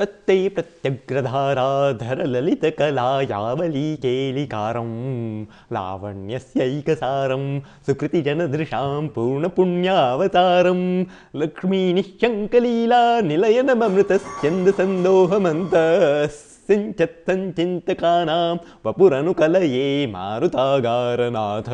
प्रत्यग्रधाराधरललितकलायावली केलिकारं लावण्यस्यैकसारं सुकृतिजनदृशां पूर्णपुण्यावतारं लक्ष्मीनिशङ्कलीलानिलयनमृतस्यन्दसन्दोहमन्तसिञ्चत्सञ्चिन्तकानां वपुरनुकलये मारुतागारनाथ